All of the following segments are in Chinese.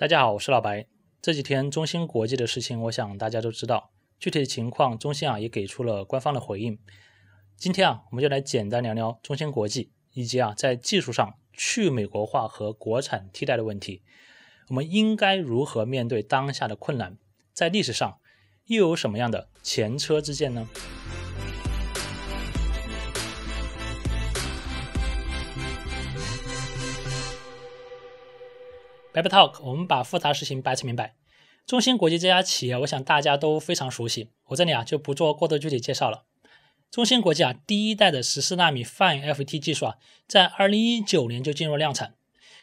大家好，我是老白。这几天中芯国际的事情，我想大家都知道。具体的情况，中芯啊也给出了官方的回应。今天啊，我们就来简单聊聊中芯国际以及啊在技术上去美国化和国产替代的问题。我们应该如何面对当下的困难？在历史上又有什么样的前车之鉴呢？t a l k 我们把复杂事情掰扯明白。中芯国际这家企业，我想大家都非常熟悉，我这里啊就不做过多具体介绍了。中芯国际啊，第一代的十四纳米 f i n f t 技术啊，在二零一九年就进入量产，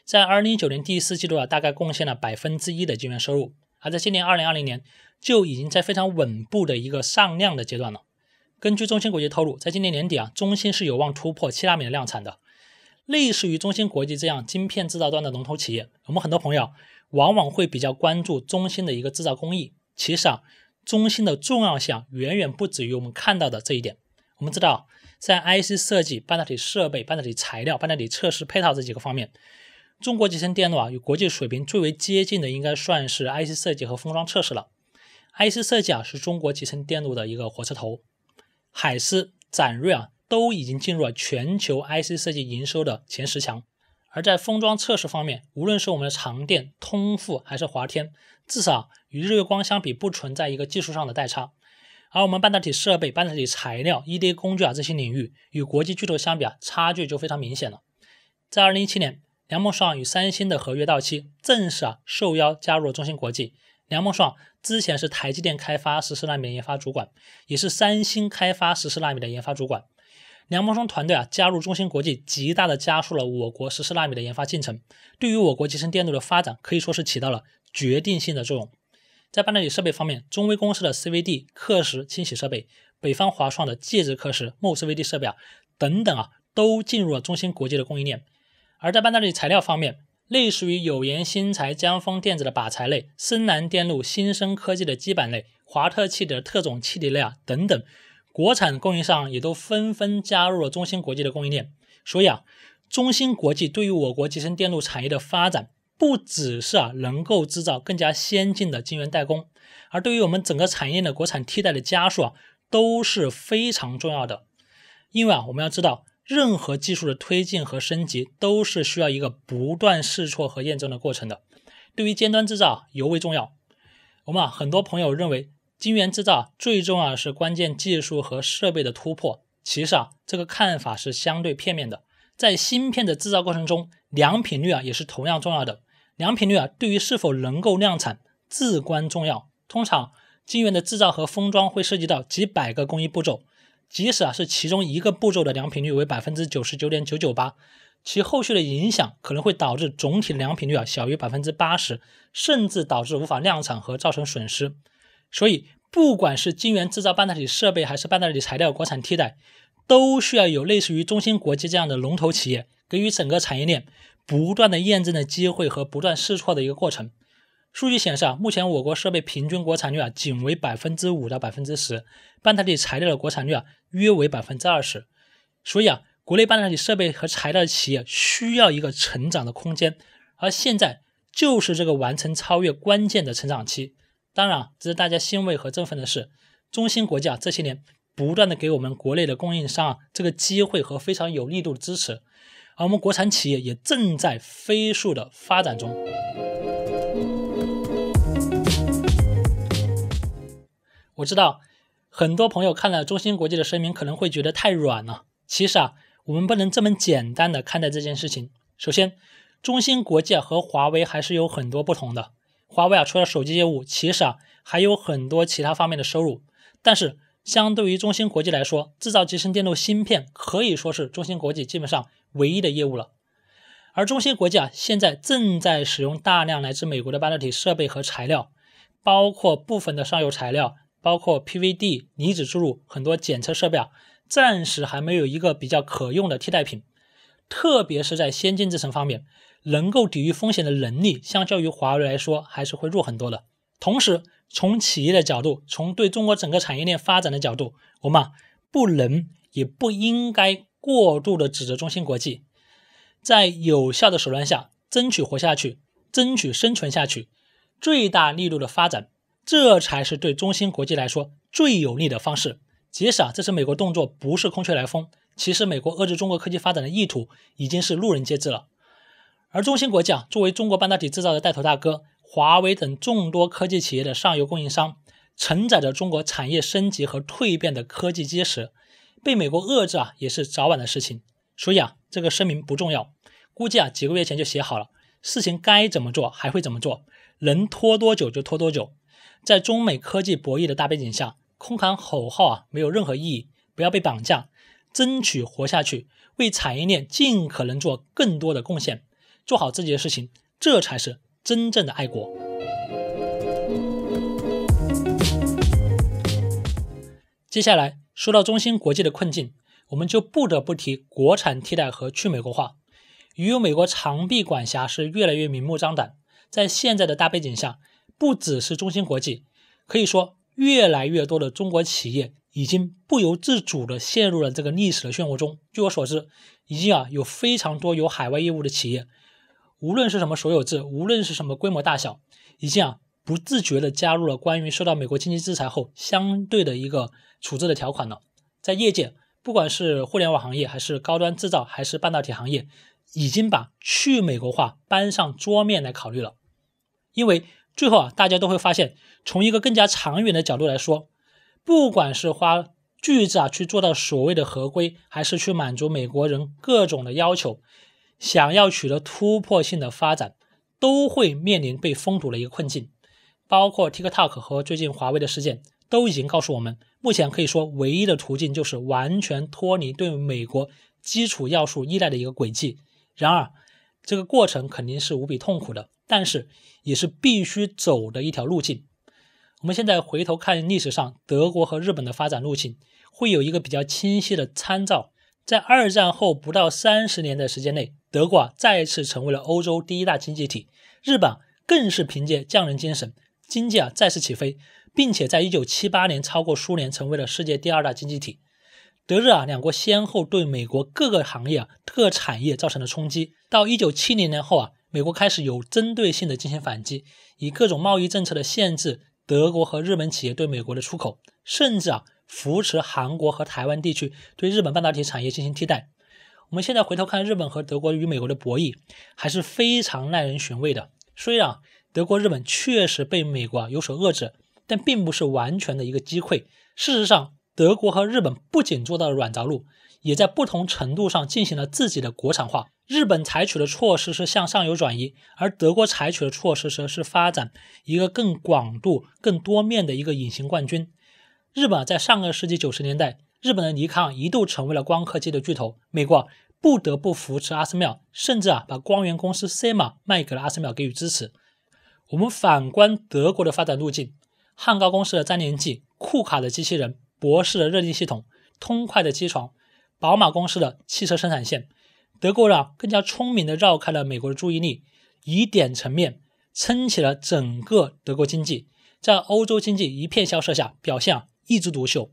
在二零一九年第四季度啊，大概贡献了百分之一的晶圆收入，而在今年二零二零年就已经在非常稳步的一个上量的阶段了。根据中芯国际透露，在今年年底啊，中芯是有望突破七纳米的量产的。类似于中芯国际这样晶片制造端的龙头企业，我们很多朋友往往会比较关注中芯的一个制造工艺。其实啊，中芯的重要性远远不止于我们看到的这一点。我们知道，在 I C 设计、半导体设备、半导体材料、半导体测试配套这几个方面，中国集成电路啊，与国际水平最为接近的应该算是 I C 设计和封装测试了。I C 设计啊，是中国集成电路的一个火车头，海思、展锐啊。都已经进入了全球 IC 设计营收的前十强。而在封装测试方面，无论是我们的长电、通富还是华天，至少与日月光相比不存在一个技术上的代差。而我们半导体设备、半导体材料、EDA 工具啊这些领域，与国际巨头相比啊差距就非常明显了。在2017年，梁孟爽与三星的合约到期，正式啊受邀加入了中芯国际。梁孟爽之前是台积电开发十四纳米的研发主管，也是三星开发十四纳米的研发主管。梁孟松团队啊加入中芯国际，极大的加速了我国十四纳米的研发进程，对于我国集成电路的发展可以说是起到了决定性的作用。在半导体设备方面，中微公司的 CVD 刻蚀清洗设备，北方华创的介质刻蚀、MOCVD 设备啊，等等啊，都进入了中芯国际的供应链。而在半导体材料方面，类似于有研新材、江丰电子的靶材类，深南电路、新生科技的基板类，华特气体特种气体类啊，等等。国产供应商也都纷纷加入了中芯国际的供应链，所以啊，中芯国际对于我国集成电路产业的发展，不只是啊能够制造更加先进的晶圆代工，而对于我们整个产业链的国产替代的加速啊都是非常重要的。因为啊，我们要知道，任何技术的推进和升级都是需要一个不断试错和验证的过程的，对于尖端制造尤为重要。我们啊，很多朋友认为。晶圆制造最重要的是关键技术和设备的突破，其实啊，这个看法是相对片面的。在芯片的制造过程中，良品率啊也是同样重要的。良品率啊对于是否能够量产至关重要。通常，晶圆的制造和封装会涉及到几百个工艺步骤，即使啊是其中一个步骤的良品率为百分之九十九点九九八，其后续的影响可能会导致总体的良品率啊小于百分之八十，甚至导致无法量产和造成损失。所以，不管是晶圆制造、半导体设备，还是半导体材料国产替代，都需要有类似于中芯国际这样的龙头企业，给予整个产业链不断的验证的机会和不断试错的一个过程。数据显示啊，目前我国设备平均国产率啊仅为百分之五到百分之十，半导体材料的国产率啊约为百分之二十。所以啊，国内半导体设备和材料企业需要一个成长的空间，而现在就是这个完成超越关键的成长期。当然，值得大家欣慰和振奋的是，中芯国际啊这些年不断的给我们国内的供应商啊这个机会和非常有力度的支持，而我们国产企业也正在飞速的发展中。我知道，很多朋友看了中芯国际的声明可能会觉得太软了，其实啊，我们不能这么简单的看待这件事情。首先，中芯国际和华为还是有很多不同的。华为啊，除了手机业务，其实啊还有很多其他方面的收入。但是，相对于中芯国际来说，制造集成电路芯片可以说是中芯国际基本上唯一的业务了。而中芯国际啊，现在正在使用大量来自美国的半导体设备和材料，包括部分的上游材料，包括 PVD 离子注入很多检测设备啊，暂时还没有一个比较可用的替代品，特别是在先进制程方面。能够抵御风险的能力，相较于华为来说还是会弱很多的。同时，从企业的角度，从对中国整个产业链发展的角度，我们不能也不应该过度的指责中芯国际，在有效的手段下争取活下去，争取生存下去，最大力度的发展，这才是对中芯国际来说最有利的方式。即使啊，这次美国动作不是空穴来风，其实美国遏制中国科技发展的意图已经是路人皆知了。而中芯国际啊，作为中国半导体制造的带头大哥，华为等众多科技企业的上游供应商，承载着中国产业升级和蜕变的科技基石，被美国遏制啊，也是早晚的事情。所以啊，这个声明不重要，估计啊，几个月前就写好了。事情该怎么做，还会怎么做，能拖多久就拖多久。在中美科技博弈的大背景下，空喊口号啊，没有任何意义。不要被绑架，争取活下去，为产业链尽可能做更多的贡献。做好自己的事情，这才是真正的爱国。接下来说到中芯国际的困境，我们就不得不提国产替代和去美国化。由于美国长臂管辖是越来越明目张胆，在现在的大背景下，不只是中芯国际，可以说越来越多的中国企业已经不由自主地陷入了这个历史的漩涡中。据我所知，已经啊有非常多有海外业务的企业。无论是什么所有制，无论是什么规模大小，已经啊不自觉地加入了关于受到美国经济制裁后相对的一个处置的条款了。在业界，不管是互联网行业，还是高端制造，还是半导体行业，已经把去美国化搬上桌面来考虑了。因为最后啊，大家都会发现，从一个更加长远的角度来说，不管是花巨资啊去做到所谓的合规，还是去满足美国人各种的要求。想要取得突破性的发展，都会面临被封堵的一个困境，包括 TikTok 和最近华为的事件，都已经告诉我们，目前可以说唯一的途径就是完全脱离对美国基础要素依赖的一个轨迹。然而，这个过程肯定是无比痛苦的，但是也是必须走的一条路径。我们现在回头看历史上德国和日本的发展路径，会有一个比较清晰的参照。在二战后不到三十年的时间内，德国啊再次成为了欧洲第一大经济体，日本更是凭借匠人精神，经济啊再次起飞，并且在一九七八年超过苏联成为了世界第二大经济体。德日啊两国先后对美国各个行业啊各产业造成了冲击，到一九七零年后啊，美国开始有针对性的进行反击，以各种贸易政策的限制。德国和日本企业对美国的出口，甚至啊扶持韩国和台湾地区对日本半导体产业进行替代。我们现在回头看日本和德国与美国的博弈，还是非常耐人寻味的。虽然德国、日本确实被美国有所遏制，但并不是完全的一个击溃。事实上，德国和日本不仅做到了软着陆。也在不同程度上进行了自己的国产化。日本采取的措施是向上游转移，而德国采取的措施则是发展一个更广度、更多面的一个隐形冠军。日本在上个世纪九十年代，日本的尼康一度成为了光刻机的巨头，美国不得不扶持阿斯麦，甚至啊把光源公司 s e m a 卖给了阿斯麦给予支持。我们反观德国的发展路径，汉高公司的粘连剂，库卡的机器人，博士的热力系统，通快的机床。宝马公司的汽车生产线，德国啊更加聪明地绕开了美国的注意力，以点成面撑起了整个德国经济。在欧洲经济一片萧瑟下，表现啊一枝独秀。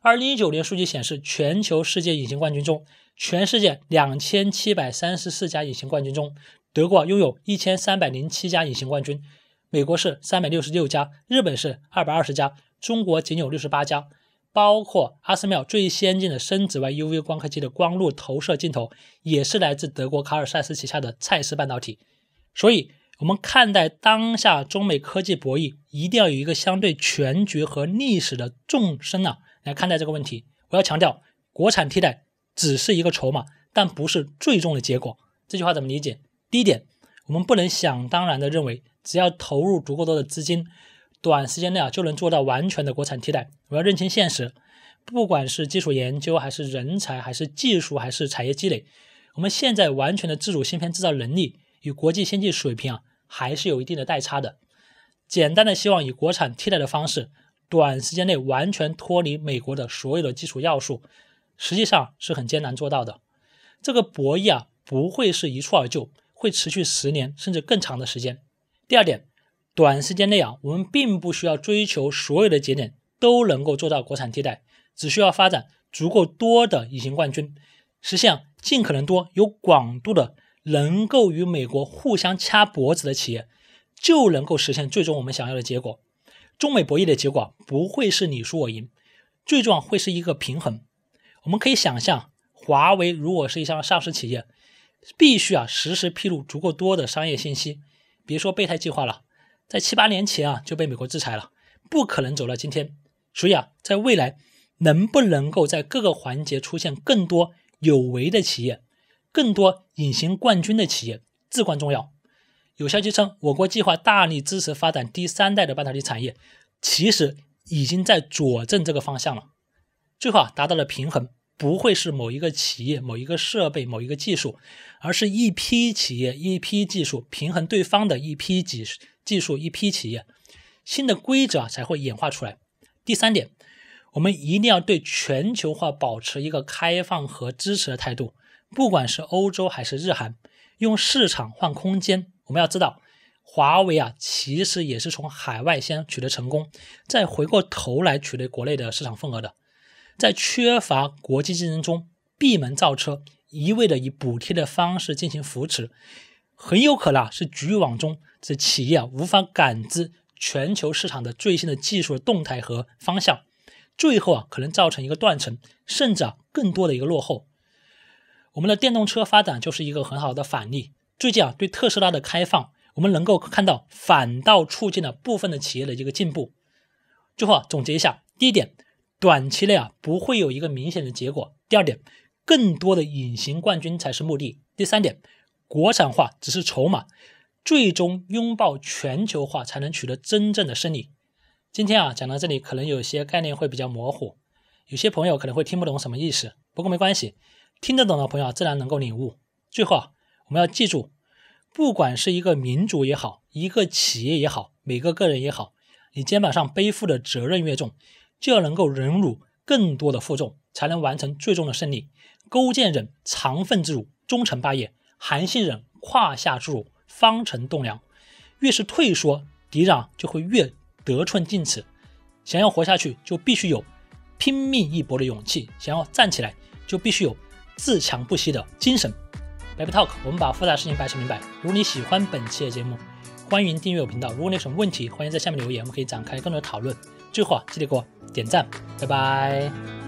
二零一九年数据显示，全球世界隐形冠军中，全世界两千七百三十四家隐形冠军中，德国拥有一千三百零七家隐形冠军，美国是三百六十六家，日本是二百二十家，中国仅有六十八家。包括阿斯妙最先进的深紫外 UV 光刻机的光路投射镜头，也是来自德国卡尔赛斯旗下的蔡司半导体。所以，我们看待当下中美科技博弈，一定要有一个相对全局和历史的纵深啊，来看待这个问题。我要强调，国产替代只是一个筹码，但不是最终的结果。这句话怎么理解？第一点，我们不能想当然的认为，只要投入足够多的资金。短时间内啊就能做到完全的国产替代？我要认清现实，不管是基础研究，还是人才，还是技术，还是产业积累，我们现在完全的自主芯片制造能力与国际先进水平啊还是有一定的代差的。简单的希望以国产替代的方式，短时间内完全脱离美国的所有的基础要素，实际上是很艰难做到的。这个博弈啊不会是一蹴而就，会持续十年甚至更长的时间。第二点。短时间内啊，我们并不需要追求所有的节点都能够做到国产替代，只需要发展足够多的隐形冠军，实现尽可能多有广度的能够与美国互相掐脖子的企业，就能够实现最终我们想要的结果。中美博弈的结果不会是你输我赢，最终会是一个平衡。我们可以想象，华为如果是一家上市企业，必须啊实时披露足够多的商业信息，别说备胎计划了。在七八年前啊就被美国制裁了，不可能走到今天。所以啊，在未来能不能够在各个环节出现更多有为的企业，更多隐形冠军的企业，至关重要。有消息称，我国计划大力支持发展第三代的半导体产业，其实已经在佐证这个方向了。最后啊，达到了平衡，不会是某一个企业、某一个设备、某一个技术，而是一批企业、一批技术平衡对方的一批几十。技术一批企业，新的规则才会演化出来。第三点，我们一定要对全球化保持一个开放和支持的态度，不管是欧洲还是日韩，用市场换空间。我们要知道，华为啊其实也是从海外先取得成功，再回过头来取得国内的市场份额的。在缺乏国际竞争中，闭门造车，一味的以补贴的方式进行扶持。很有可能啊，是局域网中这企业啊，无法感知全球市场的最新的技术的动态和方向，最后啊，可能造成一个断层，甚至啊，更多的一个落后。我们的电动车发展就是一个很好的反例。最近啊，对特斯拉的开放，我们能够看到，反倒促进了部分的企业的一个进步。最后啊，总结一下：第一点，短期内啊，不会有一个明显的结果；第二点，更多的隐形冠军才是目的；第三点。国产化只是筹码，最终拥抱全球化才能取得真正的胜利。今天啊，讲到这里，可能有些概念会比较模糊，有些朋友可能会听不懂什么意思。不过没关系，听得懂的朋友自然能够领悟。最后，我们要记住，不管是一个民族也好，一个企业也好，每个个人也好，你肩膀上背负的责任越重，就要能够忍辱更多的负重，才能完成最终的胜利。勾践忍长愤之辱，终成霸业。韩信忍胯下辱，方成栋梁。越是退缩，敌人就会越得寸进尺。想要活下去，就必须有拼命一搏的勇气；想要站起来，就必须有自强不息的精神。b 不 talk，我们把复杂事情摆扯明白。如果你喜欢本期的节目，欢迎订阅我频道。如果你有什么问题，欢迎在下面留言，我们可以展开更多的讨论。最后啊，记得给我点赞，拜拜。